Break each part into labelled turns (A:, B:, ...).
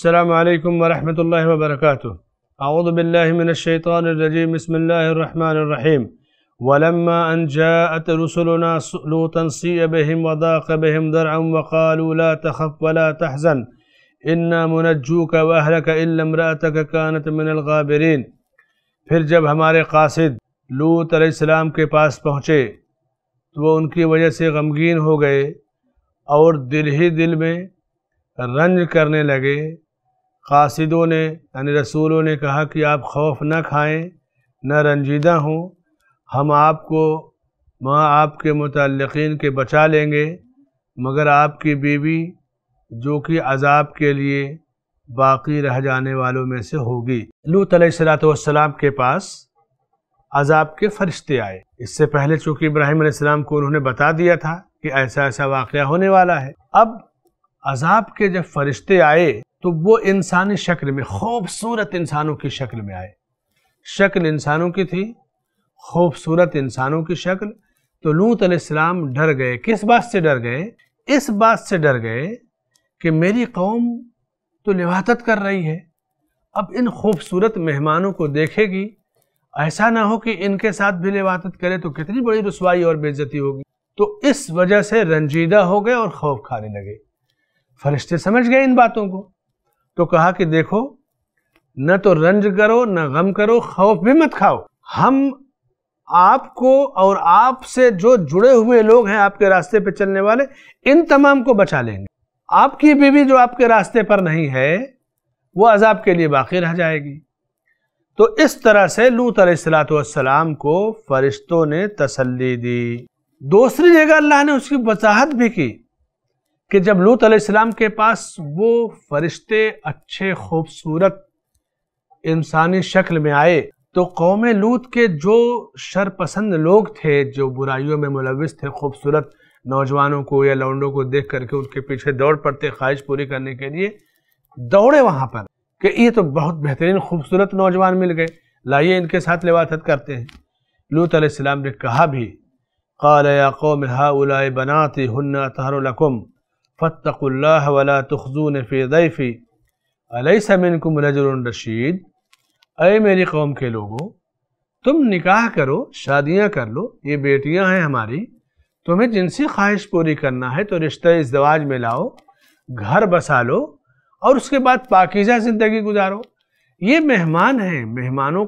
A: السلام عليكم ورحمة الله وبركاته أعوذ بالله من الشيطان الرجيم بسم الله الرحمن الرحيم ولما أن جاءت رسلنا لوطا سيء بهم وضاق بهم درعا وقالوا لا تخف ولا تحزن إنا منجوك وأهلك إلا امرأتك كانت من الغابرين फिर जब हमारे कासिद लूत अलैहिस्सलाम के पास पहुँचे तो ان کی وجہ سے غمگین ہو گئے اور دل ہی دل میں رنج کرنے لگے कासिदों ने यानी रसूलों ने कहा कि आप खौफ न खाएं न रंजीदा हों हम आपको माँ आपके मतलकिन के बचा लेंगे मगर आपकी बीवी जो कि अजाब के लिए बाकी रह जाने वालों में से होगी लूत सलाम के पास अजाब के फरिश्ते आए इससे पहले चूँकि इब्राहिम को उन्होंने बता दिया था कि ऐसा ऐसा वाक़ होने वाला है अब अजाब के जब फरिश्ते आए तो वो इंसानी शक्ल में खूबसूरत इंसानों की शक्ल में आए शक्ल इंसानों की थी खूबसूरत इंसानों की शक्ल तो लूत अलैहिस्सलाम डर गए किस बात से डर गए इस बात से डर गए कि मेरी कौम तो लिवातत कर रही है अब इन खूबसूरत मेहमानों को देखेगी ऐसा ना हो कि इनके साथ भी लिवातत करे तो कितनी बड़ी रसवाई और बेइज्जती होगी तो इस वजह से रंजीदा हो गए और खौफ खाने लगे फरिश्ते समझ गए इन बातों को तो कहा कि देखो न तो रंज करो न गम करो खौफ भी मत खाओ हम आपको और आपसे जो जुड़े हुए लोग हैं आपके रास्ते पे चलने वाले इन तमाम को बचा लेंगे आपकी बीवी जो आपके रास्ते पर नहीं है वो अजाब के लिए बाकी रह जाएगी तो इस तरह से लूत सलाम को फरिश्तों ने तसल्ली दी दूसरी जगह अल्लाह ने उसकी वजाहत भी की कि जब लूत अलैहिस्सलाम के पास वो फरिश्ते अच्छे खूबसूरत इंसानी शक्ल में आए तो कौम लूत के जो शरपसंद लोग थे जो बुराइयों में मुलविस थे खूबसूरत नौजवानों को या लौंडों को देख करके उनके पीछे दौड़ पड़ते ख्वाहिश पूरी करने के लिए दौड़े वहाँ पर कि ये तो बहुत बेहतरीन खूबसूरत नौजवान मिल गए लाइए इनके साथ लिवात करते हैं लूत अलैहिस्सलाम ने कहा भी क़ाल या कौम हा उलाए बनाती हन्ना तहरकुम تخزون في ضيفي फ़ैफ़ी منكم رجل रशीद अय मेरी कौम के लोगों तुम निकाह करो शादियां कर लो ये बेटियां हैं हमारी तुम्हें जिनसी ख्वाहिश पूरी करना है तो रिश्ते इजदवाज में लाओ घर बसा लो और उसके बाद पाकिजा ज़िंदगी गुजारो ये मेहमान हैं मेहमानों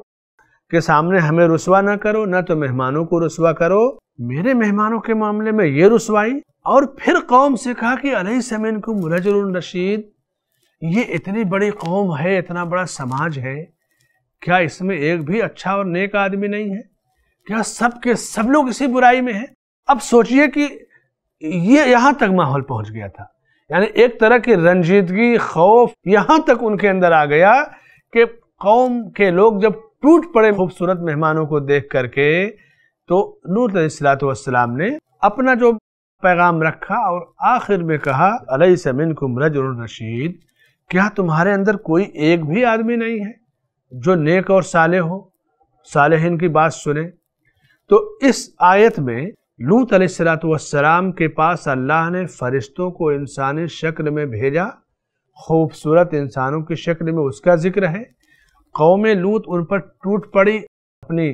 A: के सामने हमें रसवा ना करो ना तो मेहमानों को रसवा करो मेरे मेहमानों के मामले में ये रसवाई और फिर कौम से कहा कि अलैसमिन को मुरजर रशीद ये इतनी बड़ी कौम है इतना बड़ा समाज है क्या इसमें एक भी अच्छा और नेक आदमी नहीं है क्या सब के सब लोग इसी बुराई में हैं अब सोचिए कि ये यहाँ तक माहौल पहुँच गया था यानी एक तरह की रंजीदगी खौफ यहाँ तक उनके अंदर आ गया कि कौम के लोग जब टूट पड़े खूबसूरत मेहमानों को देख करके तो नूर सलात ने अपना जो पैगाम रखा और आखिर में कहा अलई समिन कुमरज रशीद क्या तुम्हारे अंदर कोई एक भी आदमी नहीं है जो नेक और साले हो सालहन की बात सुने तो इस आयत में लूत सलाम के पास अल्लाह ने फरिश्तों को इंसानी शक्ल में भेजा खूबसूरत इंसानों की शक्ल में उसका जिक्र है कौम लूत उन पर टूट पड़ी अपनी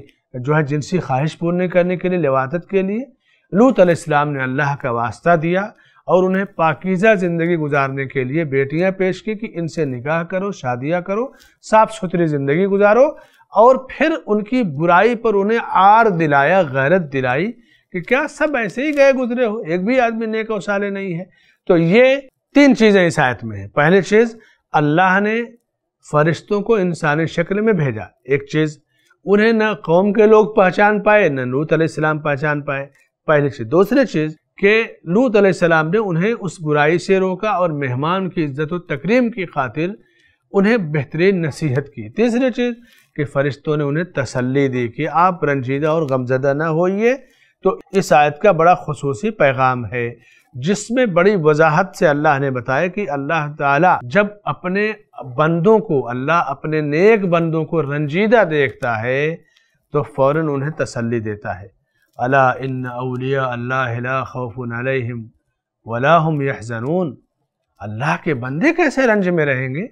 A: जो है जिनसी ख्वाहिश पूर्ण करने के लिए लिवादत के लिए लूत अलैहिस्सलाम ने अल्लाह का वास्ता दिया और उन्हें पाकिज़ा ज़िंदगी गुजारने के लिए बेटियां पेश की कि इनसे निकाह करो शादियां करो साफ सुथरी ज़िंदगी गुजारो और फिर उनकी बुराई पर उन्हें आर दिलाया गैरत दिलाई कि क्या सब ऐसे ही गए गुजरे हो एक भी आदमी नेक और साले नहीं है तो ये तीन चीज़ें इस आयत में हैं पहली चीज़ अल्लाह ने फरिश्तों को इंसानी शक्ल में भेजा एक चीज़ उन्हें न कौम के लोग पहचान पाए न नूत अलैहिस्सलाम पहचान पाए पहली चीज दूसरी चीज के लूत सलाम ने उन्हें उस बुराई से रोका और मेहमान की इज्जत व तकरीम की खातिर उन्हें बेहतरीन नसीहत की तीसरी चीज़ कि फ़रिश्तों ने उन्हें तसल्ली दी कि आप रंजीदा और गमजदा ना होइए तो इस आयत का बड़ा खसूसी पैगाम है जिसमें बड़ी वजाहत से अल्लाह ने बताया कि अल्लाह ताला जब अपने बंदों को अल्लाह अपने नेक बंदों को रंजीदा देखता है तो फ़ौर उन्हें तसल्ली देता है अला इन अलिया अल्लाह खौफुन अलैहिम वला यहजनून अल्लाह के बंदे कैसे रंज में रहेंगे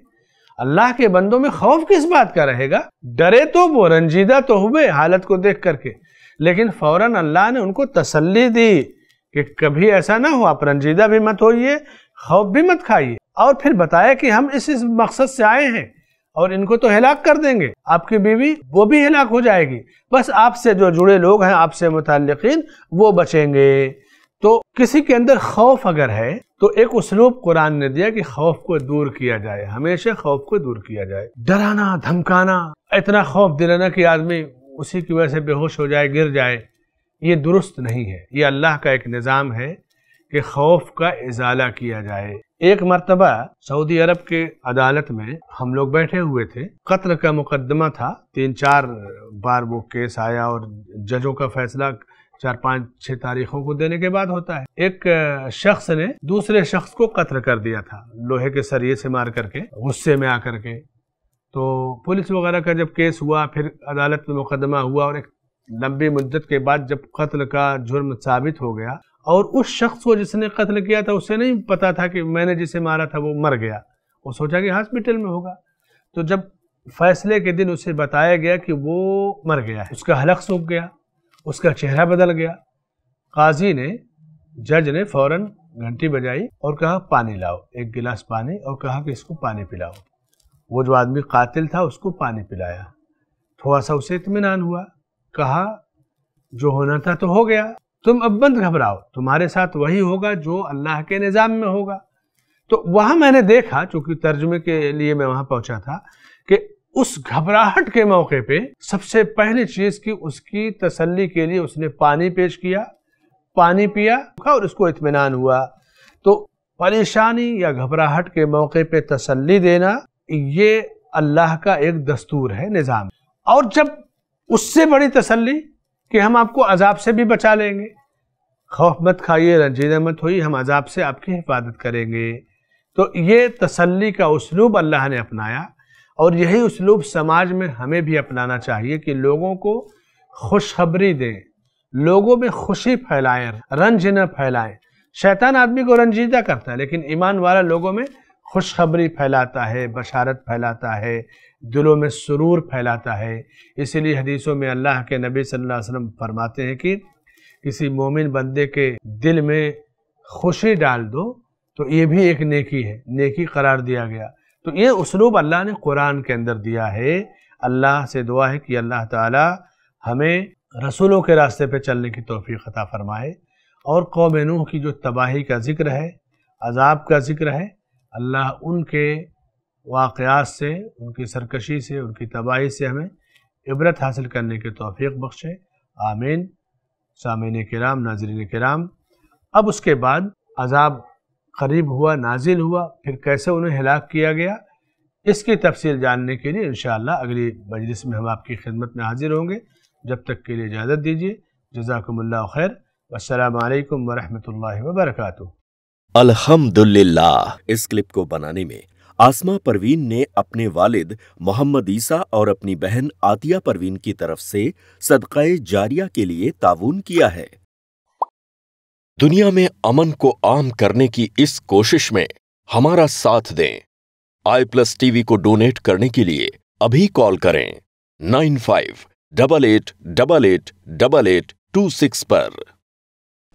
A: अल्लाह के बंदों में खौफ किस बात का रहेगा डरे तो वो रंजीदा तो हुए हालत को देख करके लेकिन फ़ौर अल्लाह ने उनको तसल्ली दी कि कभी ऐसा ना हो आप रंजीदा भी मत होइए खौफ भी मत खाइए और फिर बताया कि हम इस इस मकसद से आए हैं और इनको तो हिलाक कर देंगे आपकी बीवी वो भी हिलाक हो जाएगी बस आपसे जो जुड़े लोग हैं आपसे मुतलकिन वो बचेंगे तो किसी के अंदर खौफ अगर है तो एक उसलूब कुरान ने दिया कि खौफ को दूर किया जाए हमेशा खौफ को दूर किया जाए डराना धमकाना इतना खौफ दिलाना कि आदमी उसी की वजह से बेहोश हो जाए गिर जाए ये दुरुस्त नहीं है ये अल्लाह का एक निज़ाम है कि खौफ का इजाला किया जाए एक मरतबा सऊदी अरब के अदालत में हम लोग बैठे हुए थे कत्ल का मुकदमा था तीन चार बार वो केस आया और जजों का फैसला चार पाँच छह तारीखों को देने के बाद होता है एक शख्स ने दूसरे शख्स को कत्ल कर दिया था लोहे के सरिये से मार करके गुस्से में आकर के तो पुलिस वगैरह का जब केस हुआ फिर अदालत में मुकदमा हुआ और एक लंबी मुद्दत के बाद जब कत्ल का जुर्म साबित हो गया और उस शख्स को जिसने कत्ल किया था उसे नहीं पता था कि मैंने जिसे मारा था वो मर गया वो सोचा कि हॉस्पिटल में होगा तो जब फैसले के दिन उसे बताया गया कि वो मर गया है उसका हलक सूख गया उसका चेहरा बदल गया काजी ने जज ने फौरन घंटी बजाई और कहा पानी लाओ एक गिलास पानी और कहा कि इसको पानी पिलाओ वो जो आदमी कातिल था उसको पानी पिलाया थोड़ा सा उसे इतमान हुआ कहा जो होना था तो हो गया तुम अब बंद घबराओ तुम्हारे साथ वही होगा जो अल्लाह के निज़ाम में होगा तो वहाँ मैंने देखा चूंकि तर्जुमे के लिए मैं वहाँ पहुँचा था कि उस घबराहट के मौके पे सबसे पहली चीज़ की उसकी तसल्ली के लिए उसने पानी पेश किया पानी पिया और उसको इतमान हुआ तो परेशानी या घबराहट के मौके पे तसल्ली देना ये अल्लाह का एक दस्तूर है निज़ाम और जब उससे बड़ी तसल्ली कि हम आपको अजाब से भी बचा लेंगे खौफ मत खाइए रंजीदा मत हुई हम अजाब से आपकी हिफाजत करेंगे तो ये तसल्ली का उसलूब अल्लाह ने अपनाया और यही उसलूब समाज में हमें भी अपनाना चाहिए कि लोगों को खुशखबरी दें लोगों में खुशी फैलाएं रंज न फैलाएं शैतान आदमी को रंजीदा करता है लेकिन ईमान वाला लोगों में खुशखबरी फैलाता है बशारत फैलाता है दिलों में सुरूर फैलाता है इसीलिए हदीसों में अल्लाह के नबी सल्लल्लाहु अलैहि वसल्लम फरमाते हैं कि किसी मोमिन बंदे के दिल में खुशी डाल दो तो ये भी एक नेकी है नेकी करार दिया गया तो ये उसलूब अल्लाह ने कुरान के अंदर दिया है अल्लाह से दुआ है कि अल्लाह ताला हमें रसूलों के रास्ते पे चलने की तोफ़ी अता फ़रमाए और कौम नूह की जो तबाही का जिक्र है अजाब का जिक्र है अल्लाह उनके वाक़ात से उनकी सरकशी से उनकी तबाही से हमें इबरत हासिल करने के तोफ़ी बख्शे आमीन सामिन कराम नाजरीन कराम अब उसके बाद अजाब करीब हुआ नाजिल हुआ फिर कैसे उन्हें हलाक किया गया इसकी तफसील जानने के लिए इन अगली मजलिस में हम आपकी खिदमत में हाजिर होंगे जब तक के लिए इजाज़त दीजिए जजाकमल खैर अल्लाम वरहमल वर्का अल्हम्दुलिल्लाह इस क्लिप को बनाने में आसमा परवीन ने अपने वालिद मोहम्मद ईसा और अपनी बहन आतिया परवीन की तरफ से सदकाए जारिया के लिए ताउन किया है दुनिया में अमन को आम करने की इस कोशिश में हमारा साथ दें आई प्लस टीवी को डोनेट करने के लिए अभी कॉल करें nine five double eight double eight double eight two six पर